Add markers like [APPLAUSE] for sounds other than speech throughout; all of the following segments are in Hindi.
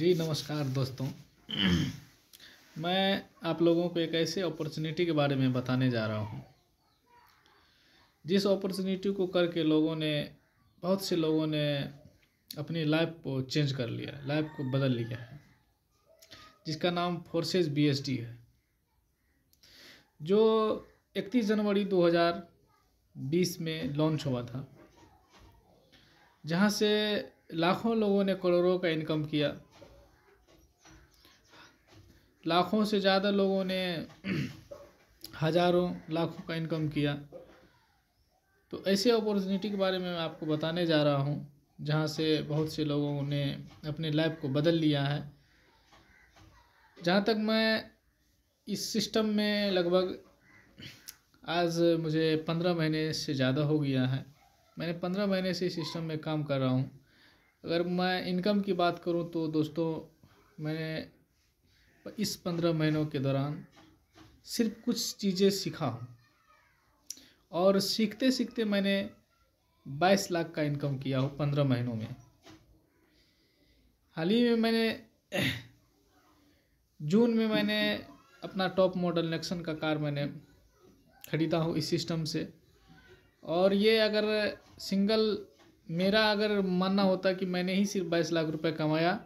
जी नमस्कार दोस्तों मैं आप लोगों को एक ऐसे अपॉर्चुनिटी के बारे में बताने जा रहा हूँ जिस अपॉर्चुनिटी को करके लोगों ने बहुत से लोगों ने अपनी लाइफ को चेंज कर लिया है लाइफ को बदल लिया है जिसका नाम फोर्सेस बीएसडी है जो इकतीस जनवरी 2020 में लॉन्च हुआ था जहाँ से लाखों लोगों ने करोड़ों का इनकम किया लाखों से ज़्यादा लोगों ने हज़ारों लाखों का इनकम किया तो ऐसे अपॉर्चुनिटी के बारे में मैं आपको बताने जा रहा हूँ जहाँ से बहुत से लोगों ने अपने लाइफ को बदल लिया है जहाँ तक मैं इस सिस्टम में लगभग आज मुझे पंद्रह महीने से ज़्यादा हो गया है मैंने पंद्रह महीने से इस सिस्टम में काम कर रहा हूँ अगर मैं इनकम की बात करूँ तो दोस्तों मैंने इस पंद्रह महीनों के दौरान सिर्फ कुछ चीज़ें सीखा हूँ और सीखते सीखते मैंने बाईस लाख का इनकम किया हूँ पंद्रह महीनों में हाल ही में मैंने [CLEARS THROAT] जून में मैंने अपना टॉप मॉडल नेक्सन का कार मैंने ख़रीदा हूँ इस सिस्टम से और ये अगर सिंगल मेरा अगर मानना होता कि मैंने ही सिर्फ बाईस लाख रुपए कमाया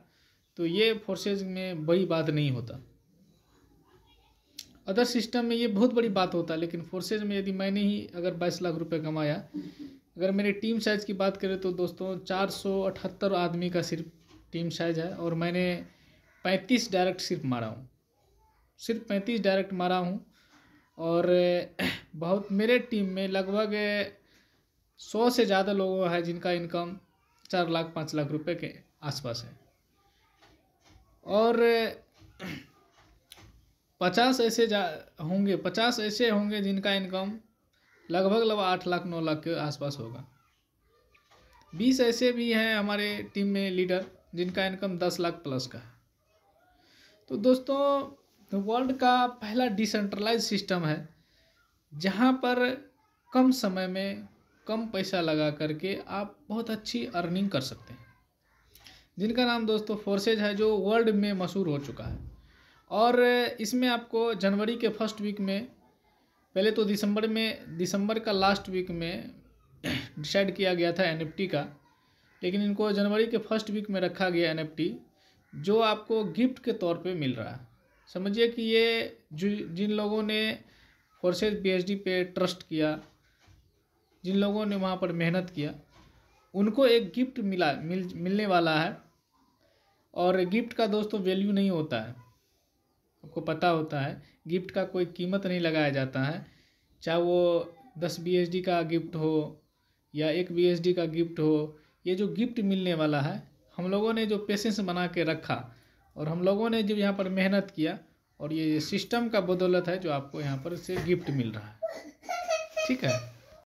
तो ये फोर्सेज में बड़ी बात नहीं होता अदर सिस्टम में ये बहुत बड़ी बात होता है लेकिन फोर्सेज में यदि मैंने ही अगर बाईस लाख रुपए कमाया अगर मेरे टीम साइज़ की बात करें तो दोस्तों चार आदमी का सिर्फ टीम साइज़ है और मैंने पैंतीस डायरेक्ट सिर्फ मारा हूँ सिर्फ पैंतीस डायरेक्ट मारा हूँ और [CLEARS THROAT] बहुत मेरे टीम में लगभग सौ से ज़्यादा लोग हैं जिनका इनकम चार लाख पाँच लाख रुपए के आसपास है और [CLEARS THROAT] पचास ऐसे जा होंगे पचास ऐसे होंगे जिनका इनकम लगभग लगभग आठ लाख नौ लाख के आसपास होगा बीस ऐसे भी हैं हमारे टीम में लीडर जिनका इनकम दस लाख प्लस का है तो दोस्तों वर्ल्ड का पहला डिसेंट्रलाइज सिस्टम है जहाँ पर कम समय में कम पैसा लगा करके आप बहुत अच्छी अर्निंग कर सकते हैं जिनका नाम दोस्तों फोर्सेज है जो वर्ल्ड में मशहूर हो चुका है और इसमें आपको जनवरी के फर्स्ट वीक में पहले तो दिसंबर में दिसंबर का लास्ट वीक में [CLEARS THROAT] डिसाइड किया गया था एन का लेकिन इनको जनवरी के फर्स्ट वीक में रखा गया एन जो आपको गिफ्ट के तौर पे मिल रहा है समझिए कि ये जो जिन लोगों ने फोर्सेज पीएचडी पे ट्रस्ट किया जिन लोगों ने वहाँ पर मेहनत किया उनको एक गिफ्ट मिला मिल मिलने वाला है और गिफ्ट का दोस्तों वैल्यू नहीं होता है आपको पता होता है गिफ्ट का कोई कीमत नहीं लगाया जाता है चाहे वो दस बी का गिफ्ट हो या एक बी का गिफ्ट हो ये जो गिफ्ट मिलने वाला है हम लोगों ने जो पेशेंस बना के रखा और हम लोगों ने जब यहाँ पर मेहनत किया और ये सिस्टम का बदौलत है जो आपको यहाँ पर से गिफ्ट मिल रहा है ठीक है